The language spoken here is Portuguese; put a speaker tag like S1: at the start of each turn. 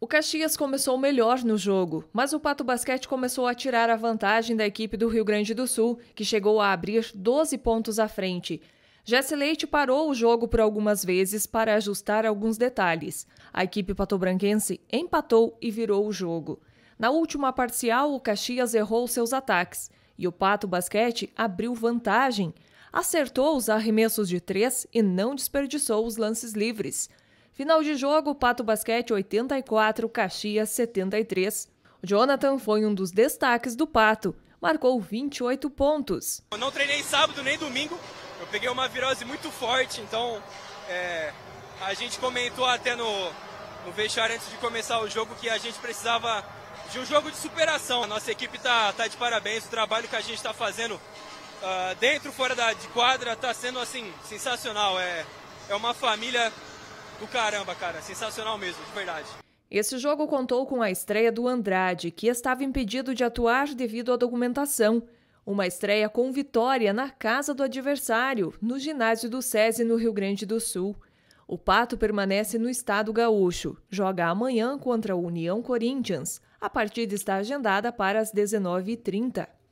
S1: O Caxias começou melhor no jogo, mas o Pato Basquete começou a tirar a vantagem da equipe do Rio Grande do Sul, que chegou a abrir 12 pontos à frente. Jesse Leite parou o jogo por algumas vezes para ajustar alguns detalhes. A equipe patobranquense empatou e virou o jogo. Na última parcial, o Caxias errou seus ataques e o Pato Basquete abriu vantagem. Acertou os arremessos de três e não desperdiçou os lances livres. Final de jogo, Pato Basquete 84, Caxias 73. Jonathan foi um dos destaques do Pato, marcou 28 pontos.
S2: Eu não treinei sábado nem domingo, eu peguei uma virose muito forte, então é, a gente comentou até no, no vestiário antes de começar o jogo que a gente precisava de um jogo de superação. A nossa equipe está tá de parabéns, o trabalho que a gente está fazendo uh, dentro fora da, de quadra está sendo assim sensacional. É, é uma família do caramba, cara. Sensacional mesmo, de verdade.
S1: Esse jogo contou com a estreia do Andrade, que estava impedido de atuar devido à documentação. Uma estreia com vitória na casa do adversário, no ginásio do SESI, no Rio Grande do Sul. O Pato permanece no estado gaúcho. Joga amanhã contra a União Corinthians. A partida está agendada para as 19h30.